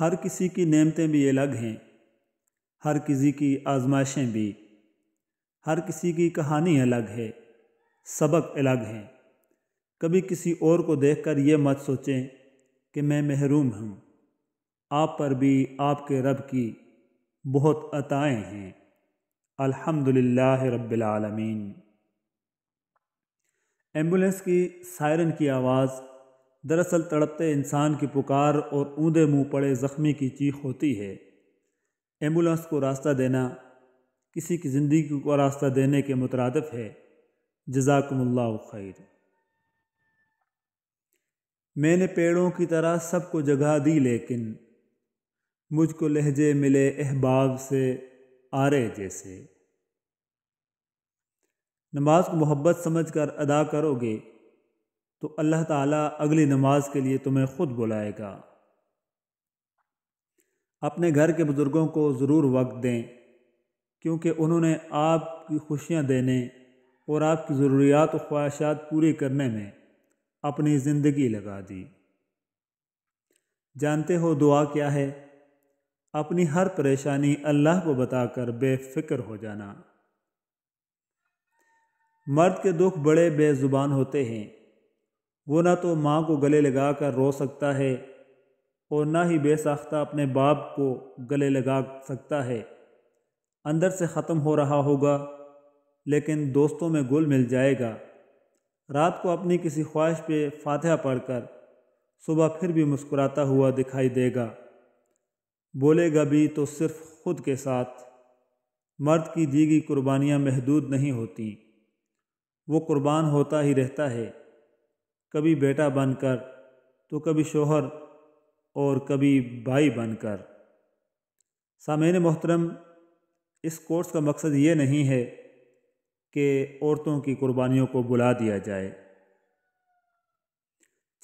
हर किसी की नेमतें भी अलग हैं हर किसी की आजमाइशें भी हर किसी की कहानी अलग है सबक अलग हैं कभी किसी और को देखकर ये मत सोचें कि मैं महरूम हूँ आप पर भी आपके रब की बहुत अताएँ हैं अल्हम्दुलिल्लाह रब्बिल आलमीन एम्बुलेंस की सायरन की आवाज़ दरअसल तड़पते इंसान की पुकार और ऊँधे मुंह पड़े ज़ख्मी की चीख होती है एम्बुलेंस को रास्ता देना किसी की ज़िंदगी को रास्ता देने के मुतरदफ है जजाकम्ला खैर मैंने पेड़ों की तरह सबको जगह दी लेकिन मुझको लहजे मिले अहबाब से आरे जैसे नमाज को मोहब्बत समझकर अदा करोगे तो अल्लाह ताला अगली नमाज के लिए तुम्हें ख़ुद बुलाएगा अपने घर के बुज़ुर्गों को ज़रूर वक्त दें क्योंकि उन्होंने आपकी खुशियाँ देने और आपकी ज़रूरियात और ख्वाहिशात पूरी करने में अपनी ज़िंदगी लगा दी जानते हो दुआ क्या है अपनी हर परेशानी अल्लाह को बताकर बेफिक्र हो जाना मर्द के दुख बड़े बेज़ुबान होते हैं वो ना तो माँ को गले लगा कर रो सकता है और ना ही बेसाख्ता अपने बाप को गले लगा सकता है अंदर से ख़त्म हो रहा होगा लेकिन दोस्तों में गुल मिल जाएगा रात को अपनी किसी ख्वाहिश पे फातिहा पढ़कर सुबह फिर भी मुस्कुराता हुआ दिखाई देगा बोलेगा भी तो सिर्फ खुद के साथ मर्द की दी गई कुर्बानियाँ महदूद नहीं होती वो कुर्बान होता ही रहता है कभी बेटा बनकर तो कभी शोहर और कभी भाई बनकर सामीन मोहतरम इस कोर्स का मकसद ये नहीं है कि औरतों की कुर्बानियों को बुला दिया जाए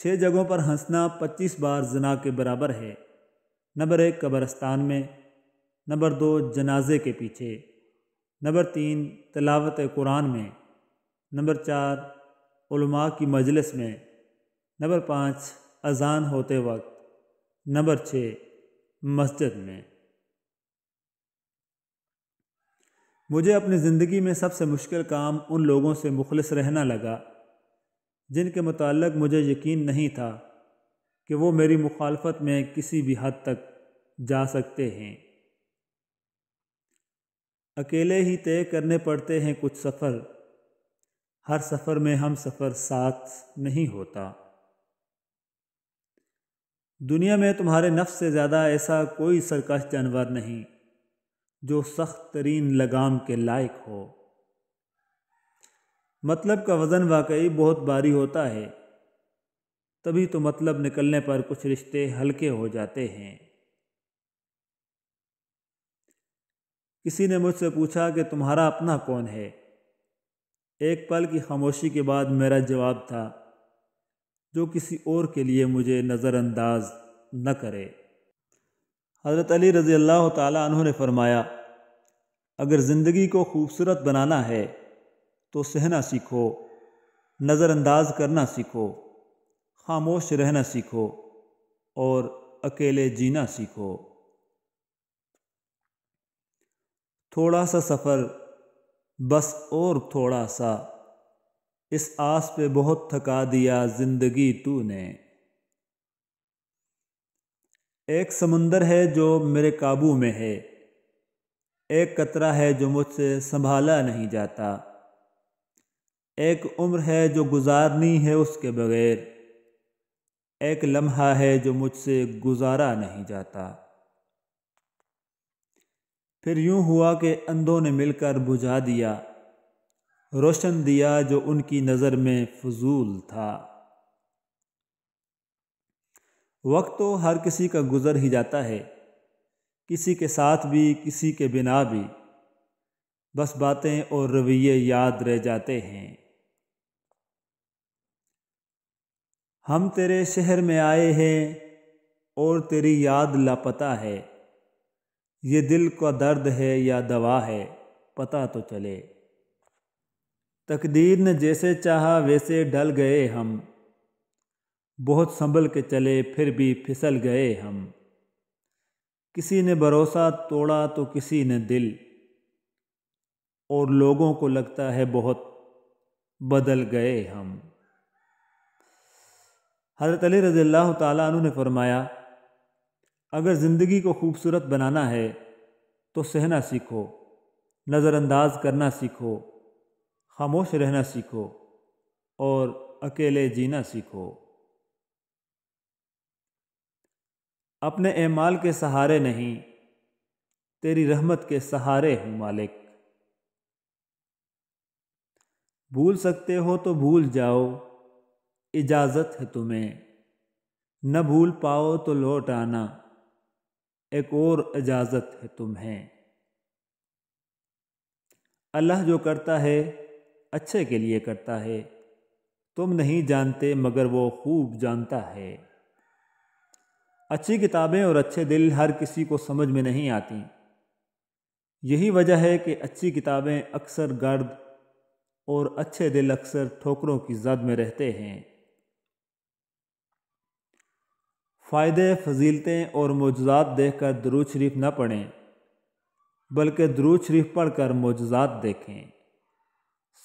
छः जगहों पर हंसना पच्चीस बार जना के बराबर है नंबर एक कब्रस्तान में नंबर दो जनाजे के पीछे नंबर तीन तलावत कुरान में नंबर चार उलमा की मजलिस में नंबर पाँच अजान होते वक्त नंबर छः मस्जिद में मुझे अपनी ज़िंदगी में सबसे मुश्किल काम उन लोगों से मुखलस रहना लगा जिनके मतलब मुझे यकीन नहीं था कि वो मेरी मुखालफत में किसी भी हद तक जा सकते हैं अकेले ही तय करने पड़ते हैं कुछ सफ़र हर सफ़र में हम सफ़र साथ नहीं होता दुनिया में तुम्हारे नफ्स से ज़्यादा ऐसा कोई सरकश जानवर नहीं जो सख्त तरीन लगाम के लायक हो मतलब का वज़न वाकई बहुत भारी होता है तभी तो मतलब निकलने पर कुछ रिश्ते हल्के हो जाते हैं किसी ने मुझसे पूछा कि तुम्हारा अपना कौन है एक पल की खामोशी के बाद मेरा जवाब था जो किसी और के लिए मुझे नज़रअंदाज न करे हज़रत अली रज़ी अल्लाह तु ने फरमाया अगर ज़िंदगी को खूबसूरत बनाना है तो सहना सीखो नज़रअंदाज करना सीखो खामोश रहना सीखो और अकेले जीना सीखो थोड़ा सा सफ़र बस और थोड़ा सा इस आस पे बहुत थका दिया जिंदगी तूने एक समंदर है जो मेरे काबू में है एक कतरा है जो मुझसे संभाला नहीं जाता एक उम्र है जो गुजारनी है उसके बगैर एक लम्हा है जो मुझसे गुजारा नहीं जाता फिर यूं हुआ कि अंधों ने मिलकर बुझा दिया रोशन दिया जो उनकी नज़र में फजूल था वक्त तो हर किसी का गुज़र ही जाता है किसी के साथ भी किसी के बिना भी बस बातें और रवैये याद रह जाते हैं हम तेरे शहर में आए हैं और तेरी याद लापता है ये दिल का दर्द है या दवा है पता तो चले तकदीर ने जैसे चाहा वैसे ढल गए हम बहुत संभल के चले फिर भी फिसल गए हम किसी ने भरोसा तोड़ा तो किसी ने दिल और लोगों को लगता है बहुत बदल गए हम हज़रत अली रज़ी अल्लाह तु ने फरमाया अगर ज़िंदगी को खूबसूरत बनाना है तो सहना सीखो नज़रअंदाज करना सीखो खामोश रहना सीखो और अकेले जीना सीखो अपने एमाल के सहारे नहीं तेरी रहमत के सहारे हूँ मालिक भूल सकते हो तो भूल जाओ इजाज़त है तुम्हें न भूल पाओ तो लौट आना एक और इजाज़त है तुम्हें अल्लाह जो करता है अच्छे के लिए करता है तुम नहीं जानते मगर वो खूब जानता है अच्छी किताबें और अच्छे दिल हर किसी को समझ में नहीं आती यही वजह है कि अच्छी किताबें अक्सर गर्द और अच्छे दिल अक्सर ठोकरों की जद में रहते हैं फ़ायदे फजीलतें और मौजात देख कर दरूद शरीफ न पढ़ें बल्कि दरूद शरीफ पढ़ कर मौजात देखें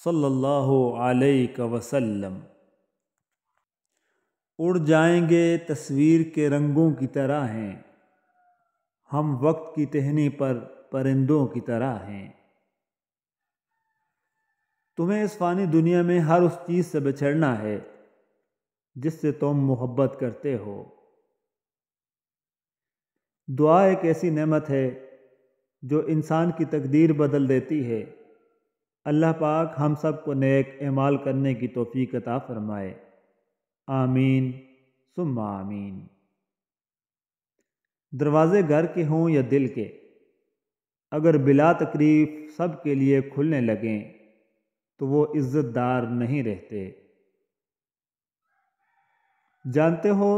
सल्लल्लाहु अलैहि वसल्लम उड़ जाएंगे तस्वीर के रंगों की तरह हैं हम वक्त की टहनी पर परिंदों की तरह हैं तुम्हें इस फानी दुनिया में हर उस चीज़ से बिछड़ना है जिससे तुम मोहब्बत करते हो दुआ एक ऐसी नेमत है जो इंसान की तकदीर बदल देती है अल्लाह पाक हम सब को नेक एमाल करने की तोफ़ी अता फरमाए आमीन सुम आमीन दरवाज़े घर के हों या दिल के अगर बिला तकरीफ सब के लिए खुलने लगें तो वो इज़्ज़तदार नहीं रहते जानते हो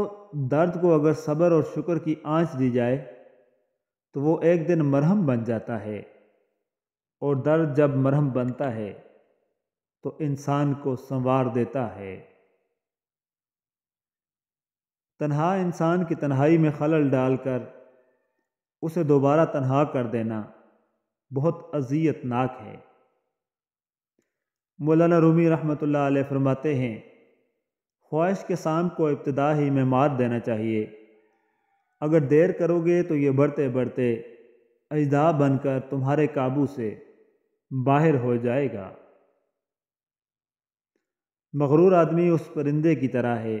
दर्द को अगर सब्र और शुक्र की आंच दी जाए तो वो एक दिन मरहम बन जाता है और दर्द जब मरहम बनता है तो इंसान को संवार देता है तन्हा इंसान की तन्हाई में खलल डालकर उसे दोबारा तन्हा कर देना बहुत अजियतनाक है मौलाना रूमी रहमतुल्लाह अलैह फरमाते हैं ख्वाहिश के शाम को इब्तदा ही में मात देना चाहिए अगर देर करोगे तो ये बढ़ते बढ़ते अजदा बनकर तुम्हारे काबू से बाहर हो जाएगा मगरूर आदमी उस परिंदे की तरह है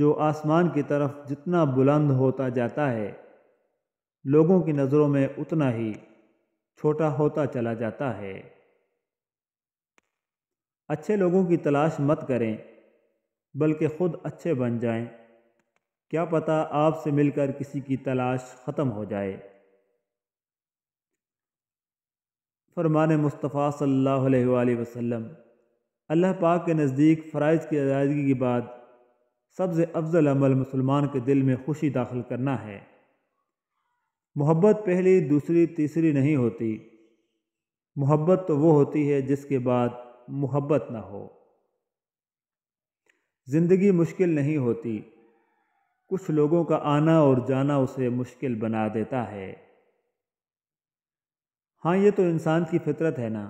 जो आसमान की तरफ जितना बुलंद होता जाता है लोगों की नज़रों में उतना ही छोटा होता चला जाता है अच्छे लोगों की तलाश मत करें बल्कि ख़ुद अच्छे बन जाएं। क्या पता आपसे मिलकर किसी की तलाश ख़त्म हो जाए फरमान मुस्तफ़ा सल्लल्लाहु अलैहि वसल्लम अल्लाह पाक के नज़दीक फ़राइज की अदायगी के बाद सबसे अफजल अमल मुसलमान के दिल में खुशी दाखिल करना है मोहब्बत पहली दूसरी तीसरी नहीं होती मोहब्बत तो वो होती है जिसके बाद मोहब्बत ना हो ज़िंदगी मुश्किल नहीं होती कुछ लोगों का आना और जाना उसे मुश्किल बना देता है हाँ ये तो इंसान की फितरत है ना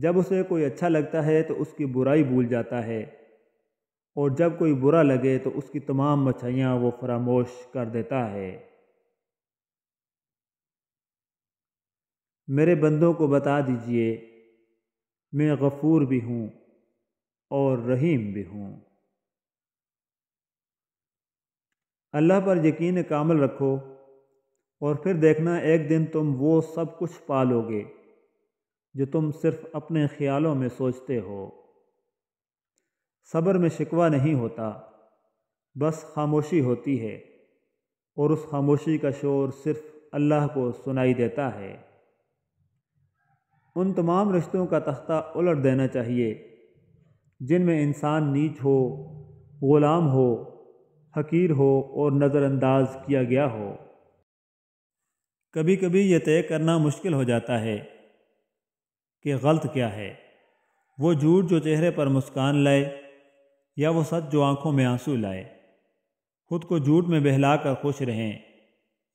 जब उसे कोई अच्छा लगता है तो उसकी बुराई भूल जाता है और जब कोई बुरा लगे तो उसकी तमाम मछाइयाँ वो फरामोश कर देता है मेरे बंदों को बता दीजिए मैं गफ़ूर भी हूँ और रहीम भी हूँ अल्लाह पर यकीन कामल रखो और फिर देखना एक दिन तुम वो सब कुछ पा लोगे जो तुम सिर्फ अपने ख्यालों में सोचते हो सब्र में शिकवा नहीं होता बस खामोशी होती है और उस खामोशी का शोर सिर्फ अल्लाह को सुनाई देता है उन तमाम रिश्तों का तख्ता उलट देना चाहिए जिनमें इंसान नीच हो ग़ुलाम हो हकीर हो और नज़रअंदाज किया गया हो कभी कभी ये तय करना मुश्किल हो जाता है कि गलत क्या है वो झूठ जो चेहरे पर मुस्कान लाए या वो सच जो आंखों में आंसू लाए खुद को झूठ में बहला कर खुश रहें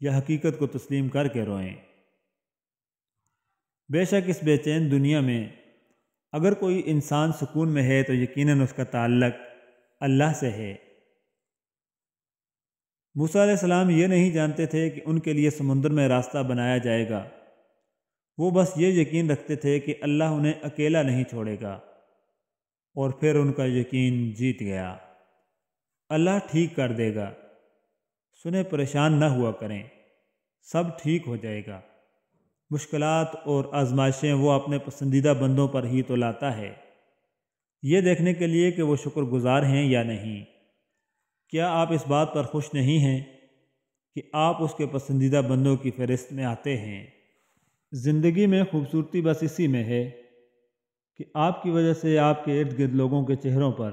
या हकीकत को तस्लीम करके रोएं बेशक इस बेचैन दुनिया में अगर कोई इंसान सुकून में है तो यकीनन उसका ताल्लक अल्लाह से है मूसा सलाम ये नहीं जानते थे कि उनके लिए समंदर में रास्ता बनाया जाएगा वो बस ये यकीन रखते थे कि अल्लाह उन्हें अकेला नहीं छोड़ेगा और फिर उनका यकीन जीत गया अल्लाह ठीक कर देगा सुने परेशान ना हुआ करें सब ठीक हो जाएगा मुश्किलात और आजमाइशें वो अपने पसंदीदा बंदों पर ही तो लाता है ये देखने के लिए कि वो शुक्रगुजार हैं या नहीं क्या आप इस बात पर खुश नहीं हैं कि आप उसके पसंदीदा बंदों की फहरिस्त में आते हैं ज़िंदगी में खूबसूरती बस इसी में है कि आपकी वजह से आपके इर्द गिर्द लोगों के चेहरों पर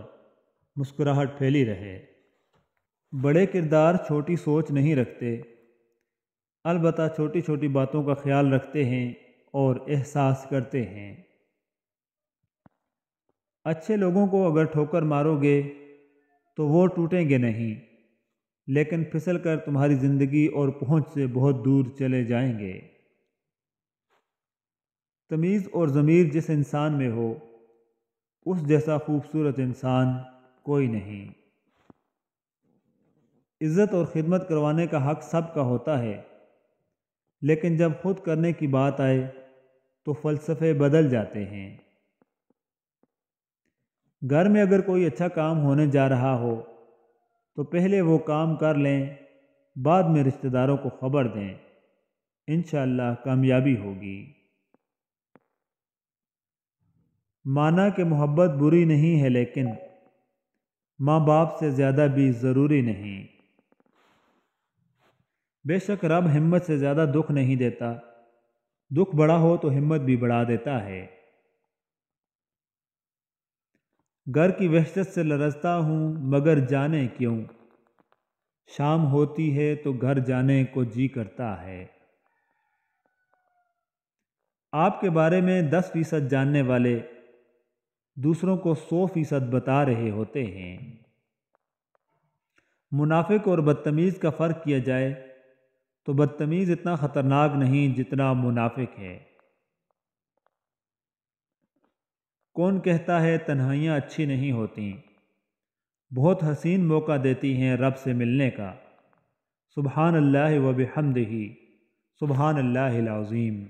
मुस्कुराहट फैली रहे बड़े किरदार छोटी सोच नहीं रखते अलबत् छोटी छोटी बातों का ख्याल रखते हैं और एहसास करते हैं अच्छे लोगों को अगर ठोकर मारोगे तो वो टूटेंगे नहीं लेकिन फिसल कर तुम्हारी ज़िंदगी और पहुंच से बहुत दूर चले जाएंगे तमीज़ और ज़मीर जिस इंसान में हो उस जैसा खूबसूरत इंसान कोई नहीं इज़्ज़त और ख़िदमत करवाने का हक़ सब का होता है लेकिन जब खुद करने की बात आए तो फ़लसफ़े बदल जाते हैं घर में अगर कोई अच्छा काम होने जा रहा हो तो पहले वो काम कर लें बाद में रिश्तेदारों को खबर दें इन कामयाबी होगी माना कि मोहब्बत बुरी नहीं है लेकिन माँ बाप से ज़्यादा भी ज़रूरी नहीं बेशक रब हिम्मत से ज़्यादा दुख नहीं देता दुख बड़ा हो तो हिम्मत भी बढ़ा देता है घर की वहशत से लरजता हूँ मगर जाने क्यों शाम होती है तो घर जाने को जी करता है आपके बारे में दस फीसद जानने वाले दूसरों को सौ फीसद बता रहे होते हैं मुनाफिक और बदतमीज़ का फ़र्क किया जाए तो बदतमीज़ इतना ख़तरनाक नहीं जितना मुनाफिक है कौन कहता है तन्हाइयाँ अच्छी नहीं होती बहुत हसीन मौका देती हैं रब से मिलने का सुबहान अल्लाह वबहमद ही सुबहान अल्लाह लाजीम